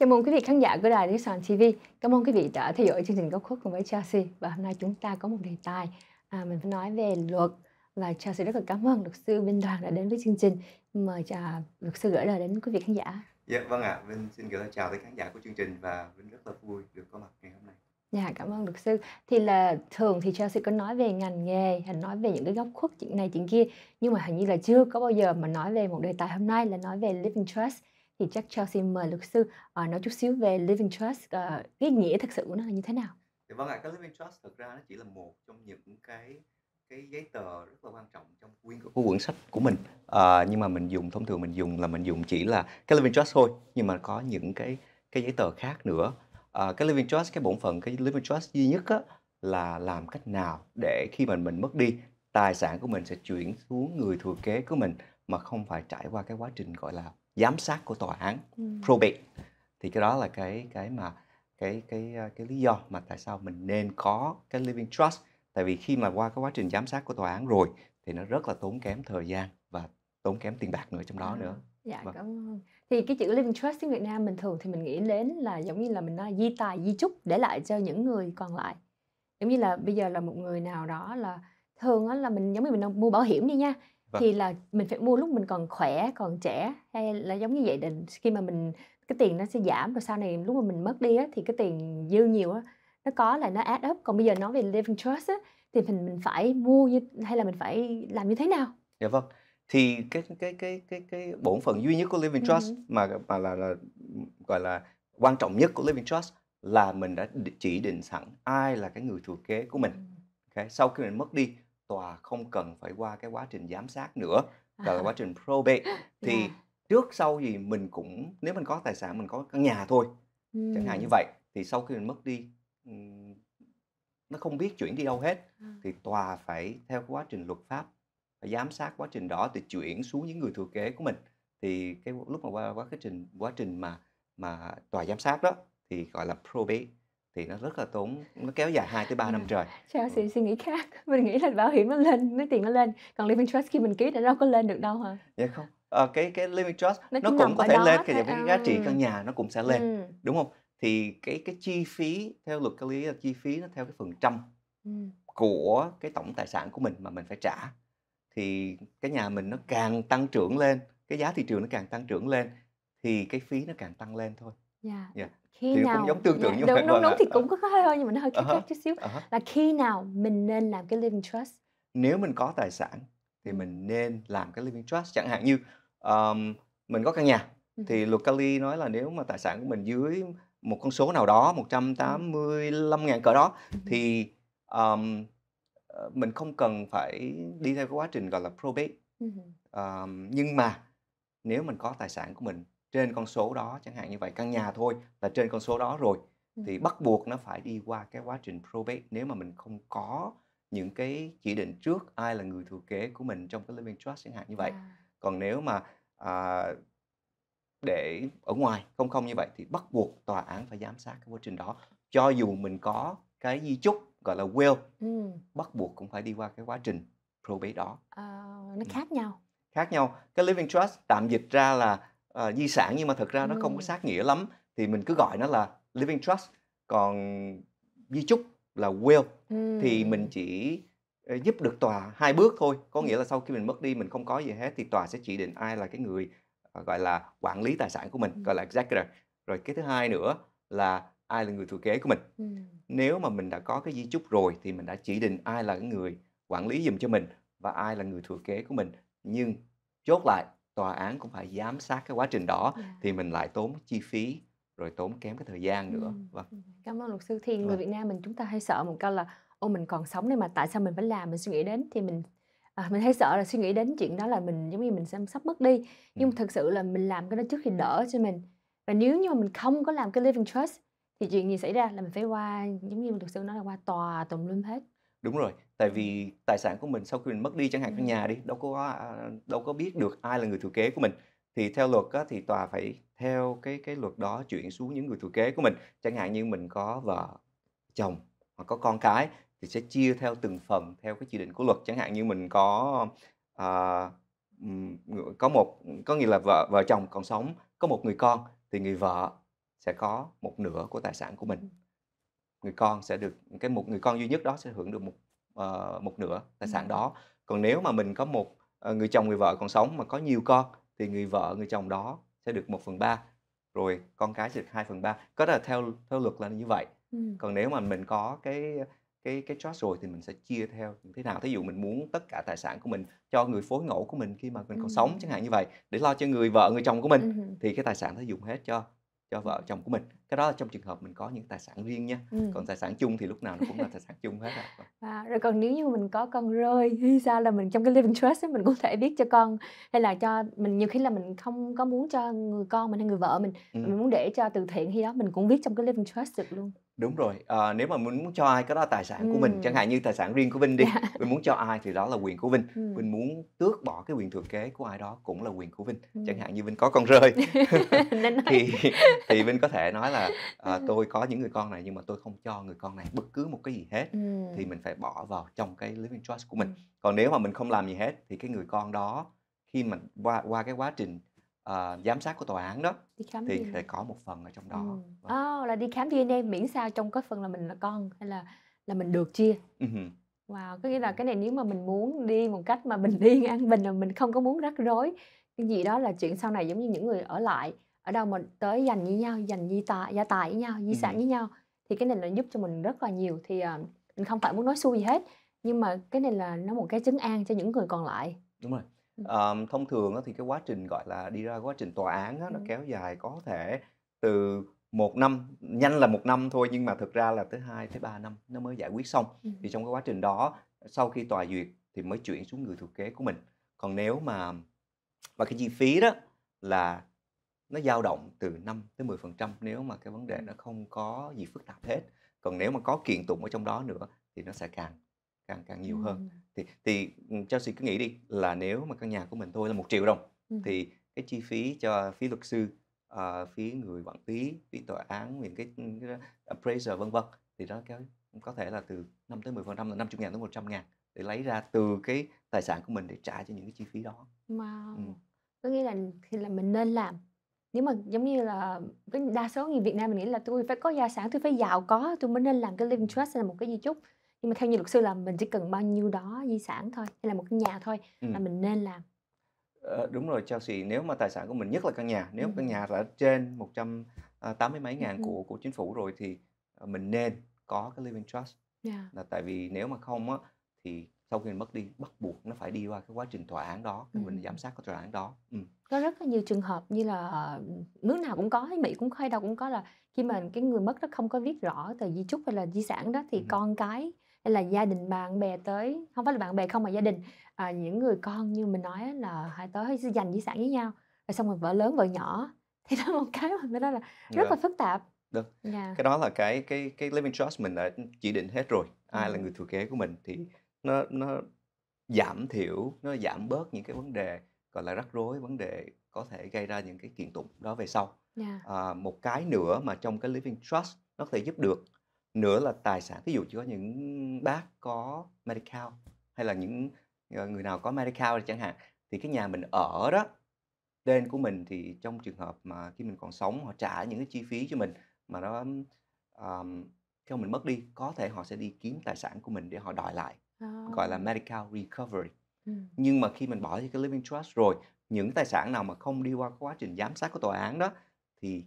Chào mừng quý vị khán giả của đài Lý Sàn TV. Cảm ơn quý vị đã theo dõi chương trình góc khuất cùng với Chelsea. Và hôm nay chúng ta có một đề tài à, mình phải nói về luật và Chelsea rất là cảm ơn luật sư Minh Đoàn đã đến với chương trình. Mời chào luật sư gửi lời đến quý vị khán giả. Dạ vâng ạ, à. Minh xin gửi lời chào tới khán giả của chương trình và Vinh rất là vui được có mặt ngày hôm nay. Dạ cảm ơn luật sư. Thì là thường thì Chelsea có nói về ngành nghề, hay nói về những cái góc khuất chuyện này chuyện kia, nhưng mà hình như là chưa có bao giờ mà nói về một đề tài hôm nay là nói về living trust thì chắc Chelsea mời luật sư uh, nói chút xíu về living trust uh, cái nghĩa thực sự của nó là như thế nào. Thì dạ vâng ạ, cái living trust thực ra nó chỉ là một trong những cái cái giấy tờ rất là quan trọng trong quyển của quyển sách của mình à, nhưng mà mình dùng thông thường mình dùng là mình dùng chỉ là cái living trust thôi nhưng mà có những cái cái giấy tờ khác nữa à, cái living trust cái bổn phận cái living trust duy nhất á, là làm cách nào để khi mà mình mất đi tài sản của mình sẽ chuyển xuống người thừa kế của mình mà không phải trải qua cái quá trình gọi là giám sát của tòa án ừ. probate thì cái đó là cái cái mà cái cái ờ, cái lý do mà tại sao mình nên có cái living trust tại vì khi mà qua cái quá trình giám sát của tòa án rồi thì nó rất là tốn kém thời gian và tốn kém tiền bạc nữa trong đó à, nữa dạ vâng. cảm ơn thì cái chữ living trust tiếng Việt Nam mình thường thì mình nghĩ đến là giống như là mình nói di tài di chúc để lại cho những người còn lại giống như là bây giờ là một người nào đó là thường á là mình giống như mình mua bảo hiểm đi nha Vâng. thì là mình phải mua lúc mình còn khỏe còn trẻ hay là giống như vậy định khi mà mình cái tiền nó sẽ giảm rồi sau này lúc mà mình mất đi á, thì cái tiền dư nhiều á, nó có là nó add up còn bây giờ nói về living trust á, thì mình mình phải mua như hay là mình phải làm như thế nào dạ vâng thì cái cái cái cái cái bổn phận duy nhất của living trust ừ. mà mà là, là gọi là quan trọng nhất của living trust là mình đã chỉ định sẵn ai là cái người thừa kế của mình ừ. okay. sau khi mình mất đi tòa không cần phải qua cái quá trình giám sát nữa gọi à. là quá trình probate thì yeah. trước sau gì mình cũng nếu mình có tài sản mình có căn nhà thôi mm. chẳng hạn như vậy thì sau khi mình mất đi nó không biết chuyển đi đâu hết à. thì tòa phải theo quá trình luật pháp phải giám sát quá trình đó thì chuyển xuống những người thừa kế của mình thì cái lúc mà qua quá trình quá trình mà mà tòa giám sát đó thì gọi là probate thì nó rất là tốn nó kéo dài 2 tới 3 năm dạ. trời sao chị ừ. suy nghĩ khác mình nghĩ là bảo hiểm nó lên nó tiền nó lên còn living trust khi mình ký đã đâu có lên được đâu hả dạ không à, cái cái living trust nó, nó cũng có thể lên cái, cái giá trị ừ. căn nhà nó cũng sẽ lên ừ. đúng không thì cái cái chi phí theo luật cái lý là chi phí nó theo cái phần trăm ừ. của cái tổng tài sản của mình mà mình phải trả thì cái nhà mình nó càng tăng trưởng lên cái giá thị trường nó càng tăng trưởng lên thì cái phí nó càng tăng lên thôi yeah. Dạ, yeah. Dạ. khi thì nào cũng giống tương tự yeah, dạ, như đúng vậy đúng đúng thì cũng ờ. có hơi hơi nhưng mà nó hơi ờ khác uh-huh. chút xíu uh-huh. là khi nào mình nên làm cái living trust nếu mình có tài sản thì mình nên làm cái living trust chẳng hạn như um, mình có căn nhà thì luật Cali nói là nếu mà tài sản của mình dưới một con số nào đó 185 ngàn cỡ đó thì um, mình không cần phải đi theo cái quá trình gọi là probate um, nhưng mà nếu mình có tài sản của mình trên con số đó chẳng hạn như vậy căn nhà thôi là trên con số đó rồi thì bắt buộc nó phải đi qua cái quá trình probate nếu mà mình không có những cái chỉ định trước ai là người thừa kế của mình trong cái living trust chẳng hạn như vậy à. còn nếu mà à, để ở ngoài không không như vậy thì bắt buộc tòa án phải giám sát cái quá trình đó cho dù mình có cái di chúc gọi là will ừ. bắt buộc cũng phải đi qua cái quá trình probate đó à, nó khác ừ. nhau khác nhau cái living trust tạm dịch ra là uh, di sản nhưng mà thực ra nó không có sát nghĩa lắm thì mình cứ gọi nó là living trust còn di chúc là will ừ. thì mình chỉ ờ, giúp được tòa hai bước thôi có nghĩa là sau khi mình mất đi mình không có gì hết thì tòa sẽ chỉ định ai là cái người ờ, gọi là quản lý tài sản của mình gọi là executor rồi cái thứ hai nữa là ai là người thừa kế của mình nếu mà mình đã có cái di chúc rồi thì mình đã chỉ định ai là cái người quản lý giùm cho mình và ai là người thừa kế của mình nhưng chốt lại tòa án cũng phải giám sát cái quá trình đó yeah. Dạ. thì mình lại tốn chi phí rồi tốn kém cái thời gian nữa. Ừ. Và... Vâng. Cảm ơn luật sư Thiên. Người vâng. Việt Nam mình chúng ta hay sợ một câu là ô mình còn sống nên mà tại sao mình phải làm mình suy nghĩ đến thì mình à, mình hay sợ là suy nghĩ đến chuyện đó là mình giống như mình sẽ sắp mất đi nhưng ừ. thật sự là mình làm cái đó trước thì đỡ cho mình và nếu như mà mình không có làm cái living trust thì chuyện gì xảy ra là mình phải qua giống như luật sư nói là qua tòa tùm lum hết đúng rồi tại vì tài sản của mình sau khi mình mất đi chẳng hạn căn nhà đi đâu có à, đâu có biết được ai là người thừa kế của mình thì theo luật á, thì tòa phải theo cái cái luật đó chuyển xuống những người thừa kế của mình chẳng hạn như mình có vợ chồng hoặc có con cái thì sẽ chia theo từng phần theo cái chỉ định của luật chẳng hạn như mình có à, có một có nghĩa là vợ vợ chồng còn sống có một người con thì người vợ sẽ có một nửa của tài sản của mình người con sẽ được cái một người con duy nhất đó sẽ hưởng được một uh, một nửa tài sản đó còn nếu mà mình có một uh, người chồng người vợ còn sống mà có nhiều con thì người vợ người chồng đó sẽ được một phần ba rồi con cái sẽ được 2 phần ba có là theo theo luật là như vậy ừ. còn nếu mà mình có cái cái cái trust rồi thì mình sẽ chia theo như thế nào thí dụ mình muốn tất cả tài sản của mình cho người phối ngẫu của mình khi mà mình còn ừ. sống chẳng hạn như vậy để lo cho người vợ người chồng của mình ừ. thì cái tài sản sẽ dùng hết cho cho vợ chồng của mình cái đó là trong trường hợp mình có những tài sản riêng nha ừ. còn tài sản chung thì lúc nào nó cũng là tài sản chung hết à. à rồi còn nếu như mình có con rơi thì sao là mình trong cái living trust ấy, mình cũng thể biết cho con hay là cho mình nhiều khi là mình không có muốn cho người con mình hay người vợ mình ừ. mình muốn để cho từ thiện khi đó mình cũng viết trong cái living trust được luôn đúng rồi à, nếu mà muốn cho ai cái đó tài sản ừ. của mình chẳng hạn như tài sản riêng của vinh đi dạ. Yeah. vinh muốn cho ai thì đó là quyền của vinh ừ. vinh muốn tước bỏ cái quyền thừa kế của ai đó cũng là quyền của vinh ừ. chẳng hạn như vinh có con rơi thì thì vinh có thể nói là à, tôi có những người con này nhưng mà tôi không cho người con này bất cứ một cái gì hết ừ. thì mình phải bỏ vào trong cái living trust của mình ừ. còn nếu mà mình không làm gì hết thì cái người con đó khi mà qua qua cái quá trình uh, giám sát của tòa án đó đi khám thì sẽ có một phần ở trong đó. Ừ. Oh, là đi khám DNA miễn sao trong cái phần là mình là con hay là là mình được chia. Uh-huh. Wow, có nghĩa là cái này nếu mà mình muốn đi một cách mà mình đi an bình là mình không có muốn rắc rối cái gì đó là chuyện sau này giống như những người ở lại ở đâu mà tới dành với nhau dành di tài gia tài với nhau di sản ừ. với nhau thì cái này là giúp cho mình rất là nhiều thì uh, mình không phải muốn nói xui gì hết nhưng mà cái này là nó một cái chứng an cho những người còn lại đúng rồi um, thông thường thì cái quá trình gọi là đi ra quá trình tòa án đó, nó kéo dài có thể từ một năm nhanh là một năm thôi nhưng mà thực ra là tới 2 tới 3 năm nó mới giải quyết xong ừ. thì trong cái quá trình đó sau khi tòa duyệt thì mới chuyển xuống người thừa kế của mình còn nếu mà và cái chi phí đó là nó dao động từ 5 tới 10 phần trăm nếu mà cái vấn đề nó không có gì phức tạp hết còn nếu mà có kiện tụng ở trong đó nữa thì nó sẽ càng càng càng nhiều hơn thì thì ừ, Chelsea cứ nghĩ đi là nếu mà căn nhà của mình thôi là một triệu đồng ừ. thì cái chi phí cho phí luật sư uh, ờ, phí người quản lý phí tòa án những cái, ừ, cái appraiser vân vân thì đó cái có thể là từ 5 tới 10 phần trăm là 50 ngàn tới 100 ngàn để lấy ra từ cái tài sản của mình để trả cho những cái chi phí đó wow. ừ. có nghĩa là thì là mình nên làm nếu mà giống như là cái đa số người Việt Nam mình nghĩ là tôi phải có gia sản tôi phải giàu có tôi mới nên làm cái living trust là một cái gì chúc nhưng mà theo như luật sư là mình chỉ cần bao nhiêu đó di sản thôi hay là một căn nhà thôi ừ. là mình nên làm ờ, đúng rồi Chelsea nếu mà tài sản của mình nhất là căn nhà nếu ừ. căn nhà là trên 180 à, mấy ngàn ừ. của của chính phủ rồi thì ờ, mình nên có cái living trust yeah. Dạ. là tại vì nếu mà không á thì sau khi mình mất đi bắt buộc nó phải đi qua cái quá trình tòa án đó ừ. mình giám sát cái tòa án đó ừ. có rất là nhiều trường hợp như là ờ, nước nào cũng có mỹ cũng hay đâu cũng có là khi mà cái người mất đó không có viết rõ tờ di chúc hay là di sản đó thì ừ. con cái hay là gia đình bạn bè tới không phải là bạn bè không mà gia đình à, những người con như mình nói là hãy tới dành di sản với nhau rồi xong rồi vợ lớn vợ nhỏ thì đó một cái mà mình nói là rất yeah. là phức tạp Được. yeah. Dạ. cái đó là cái cái cái living trust mình đã chỉ định hết rồi ai ừ. là người thừa kế của mình thì nó nó giảm thiểu nó giảm bớt những cái vấn đề gọi là rắc rối vấn đề có thể gây ra những cái kiện tụng đó về sau yeah. Dạ. à, một cái nữa mà trong cái living trust nó có thể giúp được nữa là tài sản ví dụ chỉ có những bác có medical hay là những ờ, người nào có medical chẳng hạn thì cái nhà mình ở đó tên của mình thì trong trường hợp mà khi mình còn sống họ trả những cái chi phí cho mình mà nó um, khi mình mất đi có thể họ sẽ đi kiếm tài sản của mình để họ đòi lại oh. gọi là medical recovery ừ. nhưng mà khi mình bỏ cái living trust rồi những tài sản nào mà không đi qua quá trình giám sát của tòa án đó thì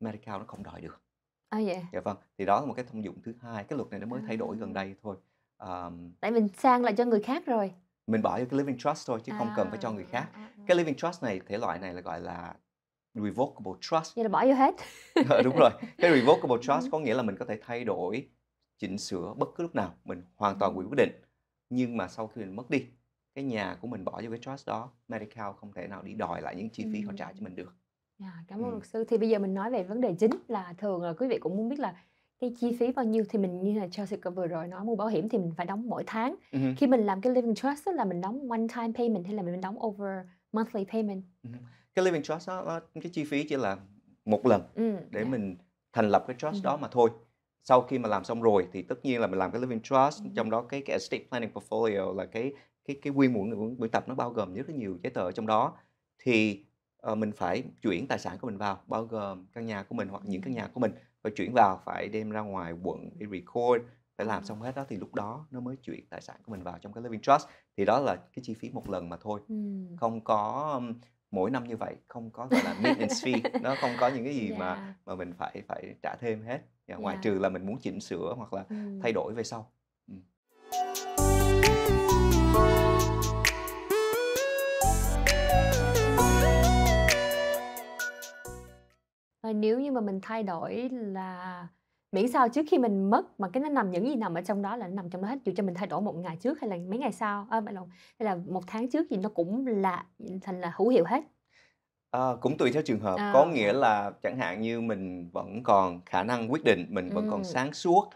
medical nó không đòi được Ờ, à vậy. Dạ vâng, thì đó là một cái thông dụng thứ hai, cái luật này nó mới thay đổi gần à. đây thôi. Um, Tại mình sang lại cho người khác rồi. Mình bỏ cái living trust thôi chứ à, không cần phải cho à, người à, khác. À, Cái living trust này thể loại này là gọi là revocable trust. Vậy là bỏ vô hết. Ờ, đúng rồi. Cái revocable ừ. trust có nghĩa là mình có thể thay đổi, chỉnh sửa bất cứ lúc nào, mình hoàn toàn quyền ừ. quyết định. Nhưng mà sau khi mình mất đi, cái nhà của mình bỏ vô cái trust đó, Medical không thể nào đi đòi lại những chi phí họ ừ. trả cho mình được. À, cảm ơn ừ. luật sư. Thì bây giờ mình nói về vấn đề chính là thường là quý vị cũng muốn biết là cái chi phí bao nhiêu thì mình như là Chelsea vừa rồi nói mua bảo hiểm thì mình phải đóng mỗi tháng. Ừ. Khi mình làm cái living trust đó là mình đóng one time payment hay là mình đóng over monthly payment? Ừ. Cái living trust đó, đó cái chi phí chỉ là một lần ừ. để yeah. Dạ. mình thành lập cái trust ừ. đó mà thôi. Sau khi mà làm xong rồi thì tất nhiên là mình làm cái living trust ừ. trong đó cái cái estate planning portfolio là cái cái cái quy muộn quyển tập nó bao gồm rất là nhiều giấy tờ ở trong đó thì Ờ, mình phải chuyển tài sản của mình vào bao gồm căn nhà của mình hoặc những căn nhà của mình phải chuyển vào phải đem ra ngoài quận để record phải làm ờ. xong hết đó thì lúc đó nó mới chuyển tài sản của mình vào trong cái living trust thì đó là cái chi phí một lần mà thôi ừ. không có mỗi năm như vậy không có gọi là maintenance fee nó không có những cái gì yeah. mà mà mình phải phải trả thêm hết dạ, ngoài yeah. trừ là mình muốn chỉnh sửa hoặc là ừ. thay đổi về sau Ờ, nếu như mà mình thay đổi là miễn sao trước khi mình mất mà cái nó nằm những gì nằm ở trong đó là nó nằm trong đó hết dù cho mình thay đổi một ngày trước hay là mấy ngày sau à, lộn hay là một tháng trước gì nó cũng là thành là hữu hiệu hết Ờ, cũng tùy theo trường hợp Ờ. có nghĩa à. là chẳng hạn như mình vẫn còn khả năng quyết định mình vẫn còn sáng suốt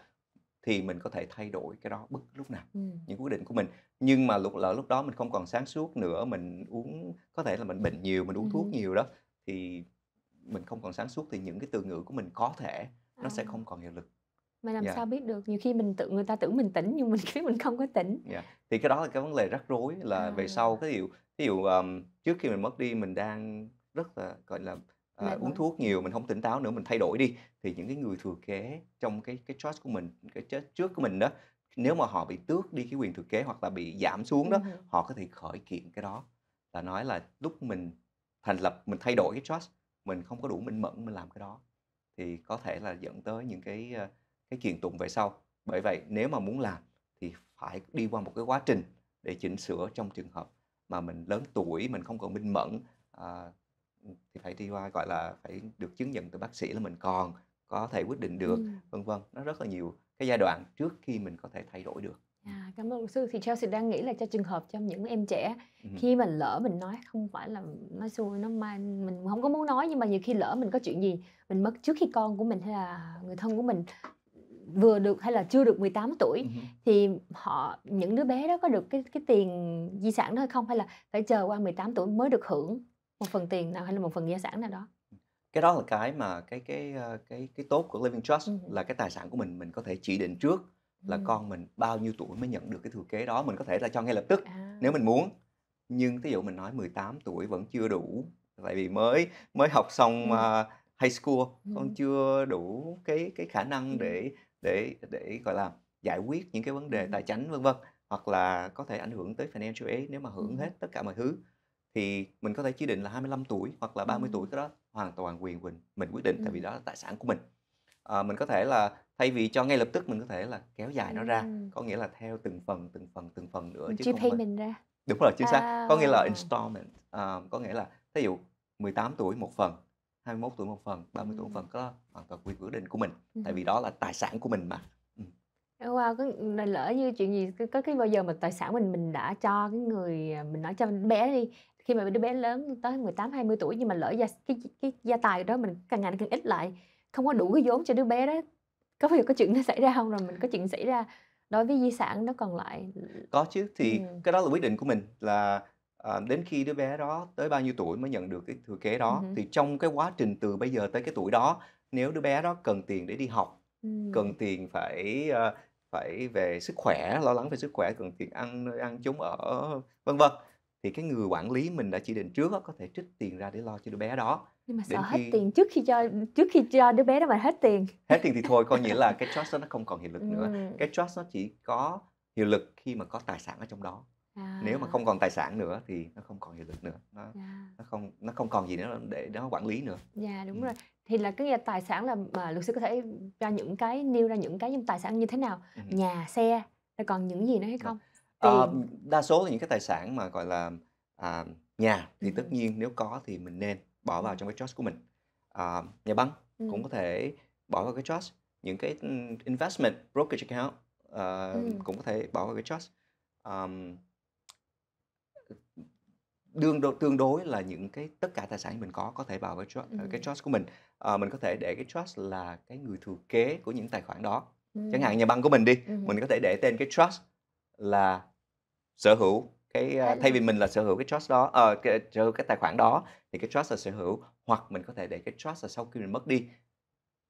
thì mình có thể thay đổi cái đó bất lúc nào ừ. những quyết định của mình nhưng mà lúc lỡ lúc đó mình không còn sáng suốt nữa mình uống có thể là mình bệnh nhiều mình uống thuốc nhiều đó thì mình không còn sáng suốt thì những cái từ ngữ của mình có thể nó à. sẽ không còn hiệu lực mà làm yeah. Dạ. sao biết được nhiều khi mình tự người ta tưởng mình tỉnh nhưng mình biết mình không có tỉnh yeah. Dạ. thì cái đó là cái vấn đề rắc rối là à. về sau cái điều ví dụ um, trước khi mình mất đi mình đang rất là gọi là uh, uống thuốc nhiều mình không tỉnh táo nữa mình thay đổi đi thì những cái người thừa kế trong cái cái trust của mình cái chết trước của mình đó nếu mà họ bị tước đi cái quyền thừa kế hoặc là bị giảm xuống đó ừ. họ có thể khởi kiện cái đó là nói là lúc mình thành lập mình thay đổi cái trust mình không có đủ minh mẫn mình làm cái đó thì có thể là dẫn tới những cái ờ, cái kiện tụng về sau bởi vậy nếu mà muốn làm thì phải đi qua một cái quá trình để chỉnh sửa trong trường hợp mà mình lớn tuổi mình không còn minh mẫn à, thì phải đi qua gọi là phải được chứng nhận từ bác sĩ là mình còn có thể quyết định được ừ. vân vân nó rất là nhiều cái giai đoạn trước khi mình có thể thay đổi được À, cảm ơn luật sư thì Chelsea đang nghĩ là cho trường hợp trong những em trẻ ừ khi mà lỡ mình nói không phải là nói xui nó mà mình không có muốn nói nhưng mà nhiều khi lỡ mình có chuyện gì mình mất trước khi con của mình hay là người thân của mình vừa được hay là chưa được 18 tuổi ừ thì họ những đứa bé đó có được cái cái tiền di sản đó hay không hay là phải chờ qua 18 tuổi mới được hưởng một phần tiền nào hay là một phần gia sản nào đó cái đó là cái mà cái cái ờ, cái cái tốt của living trust ừ là cái tài sản của mình mình có thể chỉ định trước là ừ. con mình bao nhiêu tuổi mới nhận được cái thừa kế đó mình có thể là cho ngay lập tức à. nếu mình muốn nhưng ví dụ mình nói 18 tuổi vẫn chưa đủ tại vì mới mới học xong ừ. uh, high school ừ. con chưa đủ cái cái khả năng ừ. để để để gọi là giải quyết những cái vấn đề ừ. tài chính vân vân hoặc là có thể ảnh hưởng tới financial aid nếu mà hưởng hết tất cả mọi thứ thì mình có thể chỉ định là 25 tuổi hoặc là 30 ừ. tuổi cái đó hoàn toàn quyền mình mình quyết định ừ. tại vì đó là tài sản của mình à, mình có thể là thay vì cho ngay lập tức mình có thể là kéo dài ừ. nó ra có nghĩa là theo từng phần từng phần từng phần nữa mình chứ chia không mình ra đúng rồi chính à. xác có nghĩa là installment à, có nghĩa là thí dụ 18 tuổi một phần 21 tuổi một phần 30 ừ. tuổi một phần có hoàn toàn quyền quyết định của mình ừ. tại vì đó là tài sản của mình mà ừ. Wow, có lỡ như chuyện gì có cái bao giờ mà tài sản mình mình đã cho cái người à, mình nói cho bé đi khi mà đứa bé lớn tới 18 20 tuổi nhưng mà lỡ gia, cái cái gia tài đó mình càng ngày càng ít lại không có đủ cái vốn cho đứa bé đó có phải có chuyện nó xảy ra không rồi mình có chuyện xảy ra đối với di sản nó còn lại có chứ thì ừ. cái đó là quyết định của mình là à, đến khi đứa bé đó tới bao nhiêu tuổi mới nhận được cái thừa kế đó ừ. thì trong cái quá trình từ bây giờ tới cái tuổi đó nếu đứa bé đó cần tiền để đi học ừ. cần tiền phải uh, phải về sức khỏe lo lắng về sức khỏe cần tiền ăn ăn chúng ở vân vân thì cái người quản lý mình đã chỉ định trước đó, có thể trích tiền ra để lo cho đứa bé đó nhưng mà Đến sợ hết khi... tiền trước khi cho trước khi cho đứa bé đó mà hết tiền hết tiền thì thôi coi nghĩa là cái trust đó nó không còn hiệu lực nữa cái trust nó chỉ có hiệu lực khi mà có tài sản ở trong đó à. nếu mà không còn tài sản nữa thì nó không còn hiệu lực nữa nó à. nó không nó không còn gì nữa để nó quản lý nữa dạ đúng ừ. rồi thì là cái tài sản là mà luật sư có thể ra những cái nêu ra những cái những tài sản như thế nào ừ. nhà xe còn những gì nữa hay dạ. không Được à, đa số những cái tài sản mà gọi là à, nhà thì tất nhiên nếu có thì mình nên bỏ vào trong cái trust của mình à, nhà băng ừ. cũng có thể bỏ vào cái trust những cái investment brokerage account uh, ừ. cũng có thể bỏ vào cái trust um, đương đo, tương đối là những cái tất cả tài sản mình có có thể vào cái trust, ừ. cái trust của mình uh, mình có thể để cái trust là cái người thừa kế của những tài khoản đó ừ. chẳng hạn nhà băng của mình đi ừ. mình có thể để tên cái trust là sở hữu cái ờ, thay vì mình là sở hữu cái trust đó à, cái, cái tài khoản đó thì cái trust là sở hữu hoặc mình có thể để cái trust là sau khi mình mất đi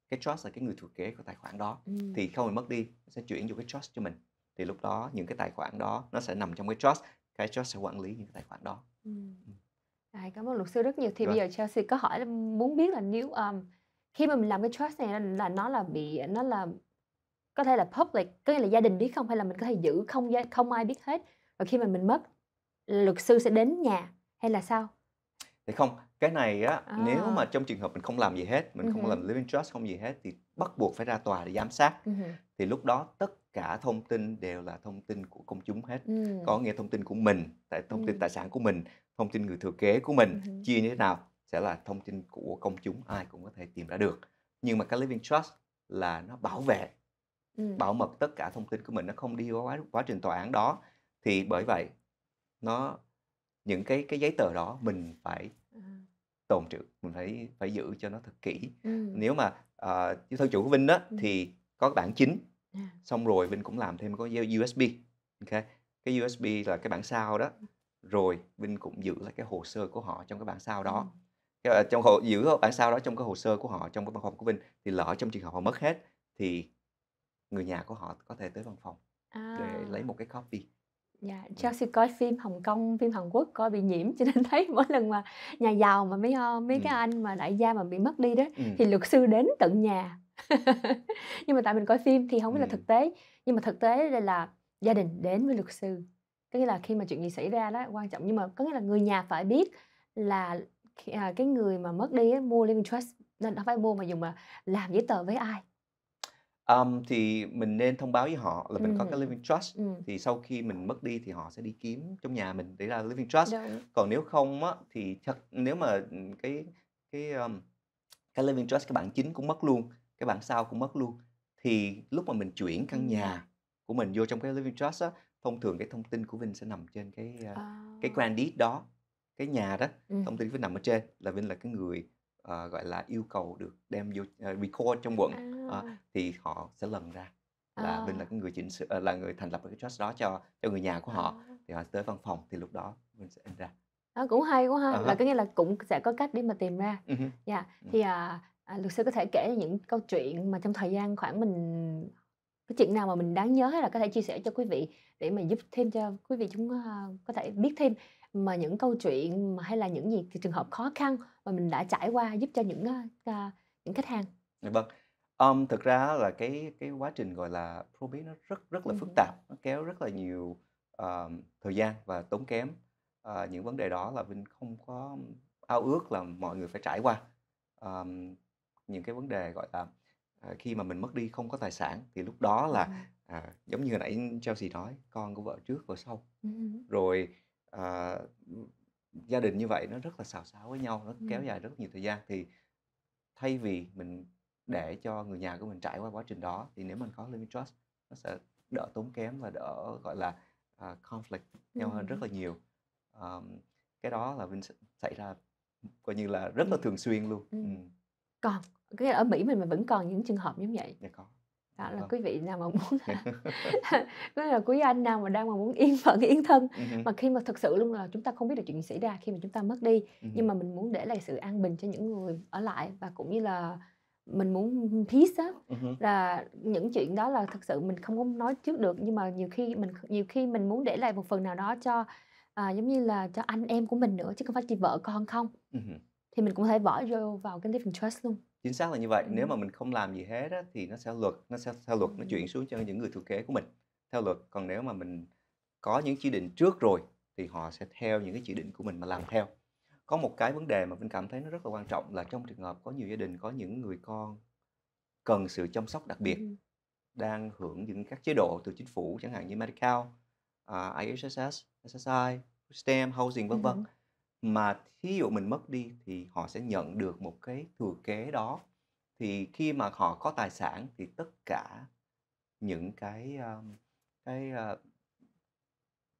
cái trust là cái người thừa kế của tài khoản đó ừ. thì không mình mất đi sẽ chuyển vô cái trust cho mình thì lúc đó những cái tài khoản đó nó sẽ nằm trong cái trust cái trust sẽ quản lý những cái tài khoản đó ừ. À, cảm ơn luật sư rất nhiều thì Rồi. bây giờ Chelsea có hỏi muốn biết là nếu um, khi mà mình làm cái trust này là nó là bị nó là có thể là public có nghĩa là gia đình biết không hay là mình có thể giữ không không ai biết hết và khi mà mình mất luật sư sẽ đến nhà hay là sao thì không cái này á à. nếu mà trong trường hợp mình không làm gì hết mình uh-huh. không ừ làm living trust không gì hết thì bắt buộc phải ra tòa để giám sát uh-huh. thì lúc đó tất cả thông tin đều là thông tin của công chúng hết uh-huh. có nghĩa thông tin của mình tại thông tin uh-huh. tài sản của mình thông tin người thừa kế của mình uh-huh. chia như thế nào sẽ là thông tin của công chúng ai cũng có thể tìm ra được nhưng mà cái living trust là nó bảo vệ ừ. bảo mật tất cả thông tin của mình nó không đi qua quá, quá trình tòa án đó thì bởi vậy nó những cái cái giấy tờ đó mình phải ừ. tồn trữ mình phải phải giữ cho nó thật kỹ ừ. nếu mà uh, thân chủ của Vinh đó ừ. thì có bản chính yeah. À. xong rồi Vinh cũng làm thêm có USB ok cái USB là cái bản sao đó ừ. rồi Vinh cũng giữ lại cái hồ sơ của họ trong cái bản sao ừ. đó ừ. Cái, ờ, trong hồ giữ bản sao đó trong cái hồ sơ của họ trong cái văn phòng của Vinh thì lỡ trong trường hợp họ mất hết thì người nhà của họ có thể tới văn phòng à. để lấy một cái copy Dạ, yeah. Chelsea coi phim Hồng Kông, phim Hàn Quốc coi bị nhiễm cho nên thấy mỗi lần mà nhà giàu mà mấy ờ, mấy ừ. cái anh mà đại gia mà bị mất đi đó ừ. thì luật sư đến tận nhà. nhưng mà tại mình coi phim thì không biết ừ. là thực tế, nhưng mà thực tế đây là gia đình đến với luật sư. Có nghĩa là khi mà chuyện gì xảy ra đó quan trọng nhưng mà có nghĩa là người nhà phải biết là à, cái người mà mất đi ấy, mua living trust nên nó phải mua mà dùng mà làm giấy tờ với ai Um, thì mình nên thông báo với họ là mình ừ. có cái living trust ừ. thì sau khi mình mất đi thì họ sẽ đi kiếm trong nhà mình để ra living trust Đúng. còn nếu không á thì thật nếu mà cái cái um, cái living trust cái bản chính cũng mất luôn cái bản sau cũng mất luôn thì lúc mà mình chuyển căn nhà của mình vô trong cái living trust á thông thường cái thông tin của Vinh sẽ nằm trên cái uh, à. cái grand deed đó cái nhà đó ừ. thông tin Vinh nằm ở trên là Vinh là cái người uh, gọi là yêu cầu được đem vô uh, record trong quận ờ, à. uh, thì họ sẽ lần ra là à. mình là cái người chỉnh sửa là người thành lập cái trust đó cho cho người nhà của họ à. thì họ tới văn phòng thì lúc đó mình sẽ in ra đó cũng hay quá ha uh-huh. là có nghĩa là cũng sẽ có cách để mà tìm ra ừ dạ uh-huh. Ừ. yeah. thì uh, à, luật sư có thể kể những câu chuyện mà trong thời gian khoảng mình cái chuyện nào mà mình đáng nhớ hay là có thể chia sẻ cho quý vị để mà giúp thêm cho quý vị chúng uh, có thể biết thêm mà những câu chuyện mà hay là những gì trường hợp khó khăn mà mình đã trải qua giúp cho những uh, những khách hàng dạ vâng um, thực ra là cái cái quá trình gọi là probate nó rất rất là phức tạp nó kéo rất là nhiều uh, thời gian và tốn kém uh, những vấn đề đó là mình không có ao ước là mọi người phải trải qua um, những cái vấn đề gọi là uh, khi mà mình mất đi không có tài sản thì lúc đó là uh, giống như hồi nãy Chelsea nói con của vợ trước vợ sau rồi à, gia đình như vậy nó rất là xào xáo với nhau nó kéo dài rất nhiều thời gian thì thay vì mình để cho người nhà của mình trải qua quá trình đó thì nếu mình có limit trust nó sẽ đỡ tốn kém và đỡ gọi là uh, conflict nhau hơn rất là nhiều um, cái đó là mình xảy ra coi như là rất là thường xuyên luôn ừ. Ừ. còn cái ở Mỹ mình mà vẫn còn những trường hợp như vậy dạ có đó là vâng. quý vị nào mà muốn có là quý anh nào mà đang mà muốn yên phận yên thân uh-huh. mà khi mà thực sự luôn là chúng ta không biết được chuyện gì xảy ra khi mà chúng ta mất đi uh-huh. nhưng mà mình muốn để lại sự an bình cho những người ở lại và cũng như là mình muốn peace á uh-huh. là những chuyện đó là thực sự mình không có nói trước được nhưng mà nhiều khi mình nhiều khi mình muốn để lại một phần nào đó cho à, giống như là cho anh em của mình nữa chứ không phải chỉ vợ con không uh-huh. thì mình cũng thể bỏ vô vào cái living trust luôn chính xác là như vậy ừ. nếu mà mình không làm gì hết á, thì nó sẽ luật nó sẽ theo luật ừ. nó chuyển xuống cho những người thừa kế của mình theo luật còn nếu mà mình có những chỉ định trước rồi thì họ sẽ theo những cái chỉ định của mình mà làm theo có một cái vấn đề mà mình cảm thấy nó rất là quan trọng là trong trường hợp có nhiều gia đình có những người con cần sự chăm sóc đặc biệt ừ. đang hưởng những các chế độ từ chính phủ chẳng hạn như Medicare, uh, à, IHSS, SSI, STEM, housing vân vân. Ừ mà thí dụ mình mất đi thì họ sẽ nhận được một cái thừa kế đó thì khi mà họ có tài sản thì tất cả những cái ờ, cái ờ,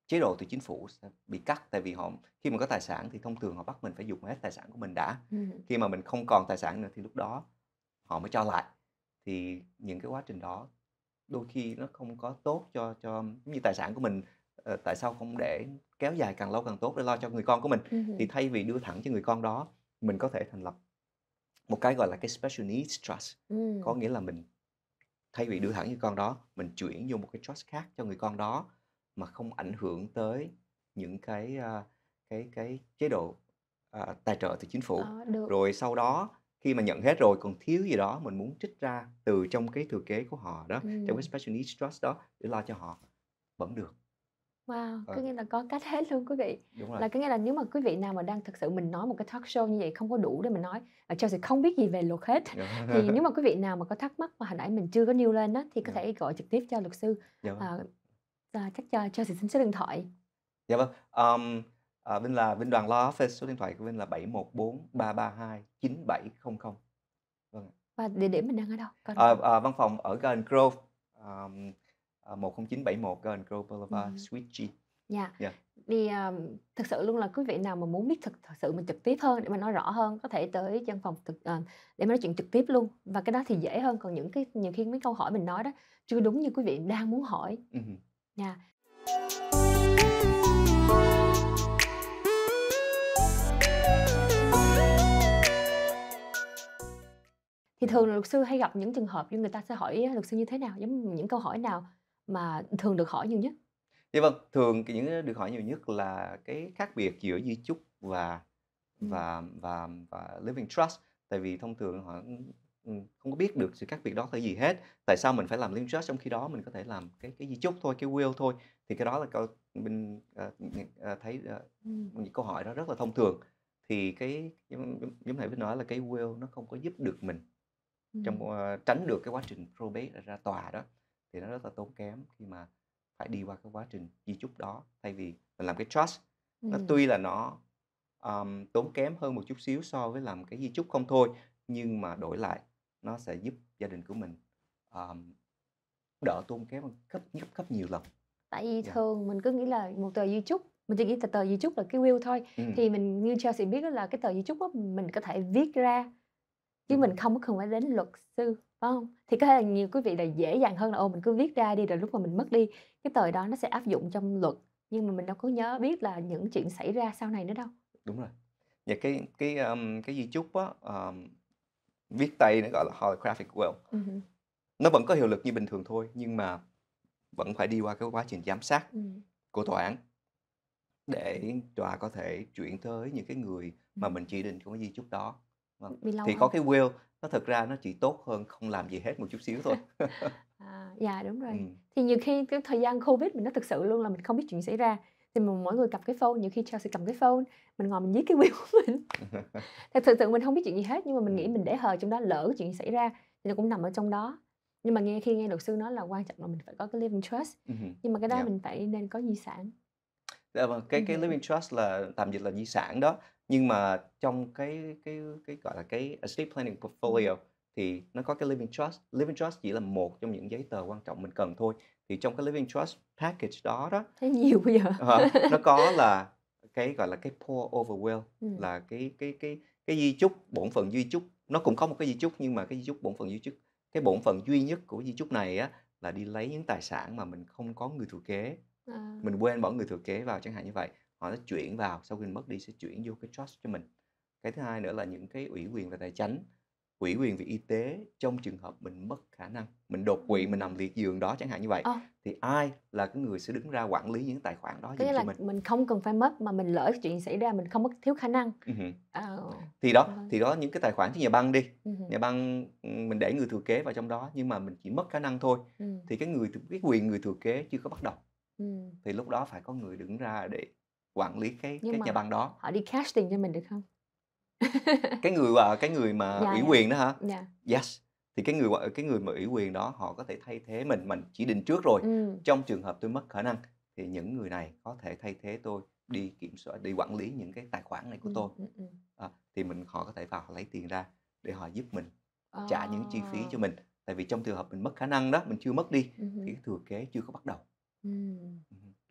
chế độ từ chính phủ sẽ bị cắt tại vì họ khi mà có tài sản thì thông thường họ bắt mình phải dùng hết tài sản của mình đã ừ. khi mà mình không còn tài sản nữa thì lúc đó họ mới cho lại thì những cái quá trình đó đôi khi nó không có tốt cho cho như tài sản của mình Ờ, tại sao không để kéo dài càng lâu càng tốt để lo cho người con của mình uh-huh. thì thay vì đưa thẳng cho người con đó mình có thể thành lập một cái gọi là cái special needs trust uh-huh. có nghĩa là mình thay vì đưa thẳng cho con đó mình chuyển vô một cái trust khác cho người con đó mà không ảnh hưởng tới những cái uh, cái cái chế độ uh, tài trợ từ chính phủ à, được. rồi sau đó khi mà nhận hết rồi còn thiếu gì đó mình muốn trích ra từ trong cái thừa kế của họ đó ừ. trong cái special needs trust đó để lo cho họ vẫn được Wow, cứ có ờ. nghĩa là có cách hết luôn quý vị. Đúng rồi. Là cứ nghĩa là nếu mà quý vị nào mà đang thực sự mình nói một cái talk show như vậy không có đủ để mình nói ở à, Chelsea không biết gì về luật hết dạ. thì nếu mà quý vị nào mà có thắc mắc mà hồi nãy mình chưa có nêu lên đó thì có Đúng. Dạ. thể gọi trực tiếp cho luật sư. Dạ vâng. à, à, chắc cho Chelsea xin số điện thoại. Dạ vâng. Um, à, Vinh là Vinh Đoàn Law Office số điện thoại của Vinh là 714 332 9700. Vâng. Và địa điểm mình đang ở đâu? Còn... À, à, văn phòng ở Garden Grove. Um, 10971 ờ, Garden Grove Boulevard, ừ. Suite G. Dạ. Yeah. Dạ. yeah. Thì um, thực sự luôn là quý vị nào mà muốn biết thực, thực sự mình trực tiếp hơn để mình nói rõ hơn có thể tới văn phòng thực uh, để mình nói chuyện trực tiếp luôn và cái đó thì dễ hơn còn những cái nhiều khi mấy câu hỏi mình nói đó chưa đúng như quý vị đang muốn hỏi. Dạ. Uh-huh. Yeah. thì thường luật sư hay gặp những trường hợp như người ta sẽ hỏi luật sư như thế nào giống những câu hỏi nào mà thường được hỏi nhiều nhất dạ vâng thường những được hỏi nhiều nhất là cái khác biệt giữa di chúc và ừ. và và và living trust tại vì thông thường họ ừ, không có biết được sự khác biệt đó là gì hết tại sao mình phải làm living trust trong khi đó mình có thể làm cái cái di chúc thôi cái will thôi thì cái đó là câu mình uh, thấy uh, những câu hỏi đó rất là thông thường thì cái giống, giống nãy mới nói là cái will nó không có giúp được mình trong uh, tránh được cái quá trình probate ra tòa đó thì nó rất là tốn kém khi mà phải đi qua cái quá trình di chúc đó thay vì mình làm cái trust ừ. nó tuy là nó um, tốn kém hơn một chút xíu so với làm cái di chúc không thôi nhưng mà đổi lại nó sẽ giúp gia đình của mình um, đỡ tốn kém gấp gấp gấp nhiều lần tại vì yeah. Dạ. thường mình cứ nghĩ là một tờ di chúc mình chỉ nghĩ là tờ di chúc là cái will thôi ừ. thì mình như Chelsea biết là cái tờ di chúc đó mình có thể viết ra chứ ừ. mình không cần phải đến luật sư không thì có thể là nhiều quý vị là dễ dàng hơn là ô mình cứ viết ra đi rồi lúc mà mình mất đi cái tờ đó nó sẽ áp dụng trong luật nhưng mà mình đâu có nhớ biết là những chuyện xảy ra sau này nữa đâu đúng rồi và cái cái um, cái di chúc á um, viết tay nó gọi là holographic will uh-huh. nó vẫn có hiệu lực như bình thường thôi nhưng mà vẫn phải đi qua cái quá trình giám sát uh-huh. của tòa án để tòa có thể chuyển tới những cái người mà mình chỉ định trong cái di chúc đó vâng. bị lâu thì hơn. có cái will nó thực ra nó chỉ tốt hơn không làm gì hết một chút xíu thôi à, dạ đúng rồi ừ. thì nhiều khi cái thời gian covid mình nó thực sự luôn là mình không biết chuyện xảy ra thì mình mỗi người cầm cái phone nhiều khi sẽ cầm cái phone mình ngồi mình viết cái will của mình thì thực sự mình không biết chuyện gì hết nhưng mà mình nghĩ mình để hờ trong đó lỡ chuyện gì xảy ra thì nó cũng nằm ở trong đó nhưng mà nghe khi nghe luật sư nói là quan trọng là mình phải có cái living trust nhưng mà cái đó yeah. Dạ. mình phải nên có di sản dạ vâng, cái cái living trust là tạm dịch là di sản đó nhưng mà trong cái cái cái gọi là cái estate planning portfolio thì nó có cái living trust living trust chỉ là một trong những giấy tờ quan trọng mình cần thôi thì trong cái living trust package đó đó thế nhiều bây giờ à, nó có là cái gọi là cái pour over will ừ. là cái cái cái cái di chúc bổn phận di chúc nó cũng có một cái di chúc nhưng mà cái di chúc bổn phận di chúc cái bổn phận duy nhất của di chúc này á là đi lấy những tài sản mà mình không có người thừa kế à. mình quên bỏ người thừa kế vào chẳng hạn như vậy họ sẽ chuyển vào sau khi mình mất đi sẽ chuyển vô cái trust cho mình cái thứ hai nữa là những cái ủy quyền về tài chính ủy quyền về y tế trong trường hợp mình mất khả năng mình đột quỵ mình nằm liệt giường đó chẳng hạn như vậy ờ. thì ai là cái người sẽ đứng ra quản lý những tài khoản đó cái là mình mình không cần phải mất mà mình lỡ chuyện xảy ra mình không mất thiếu khả năng uh-huh. uh thì đó vâng. thì đó những cái tài khoản của nhà băng đi uh-huh. nhà băng mình để người thừa kế vào trong đó nhưng mà mình chỉ mất khả năng thôi uh-huh. thì cái người cái quyền người thừa kế chưa có bắt đầu uh-huh. thì lúc đó phải có người đứng ra để quản lý cái Nhưng cái nhà băng đó họ đi cash tiền cho mình được không cái người à, cái người mà dạ, ủy dạ. quyền đó hả dạ. yes thì cái người cái người mà ủy quyền đó họ có thể thay thế mình mình chỉ định trước rồi ừ. trong trường hợp tôi mất khả năng thì những người này có thể thay thế tôi đi kiểm soát đi quản lý những cái tài khoản này của ừ, tôi ừ, ừ, à, thì mình họ có thể vào họ lấy tiền ra để họ giúp mình à. trả những chi phí cho mình tại vì trong trường hợp mình mất khả năng đó mình chưa mất đi ừ thì cái thừa kế chưa có bắt đầu ừ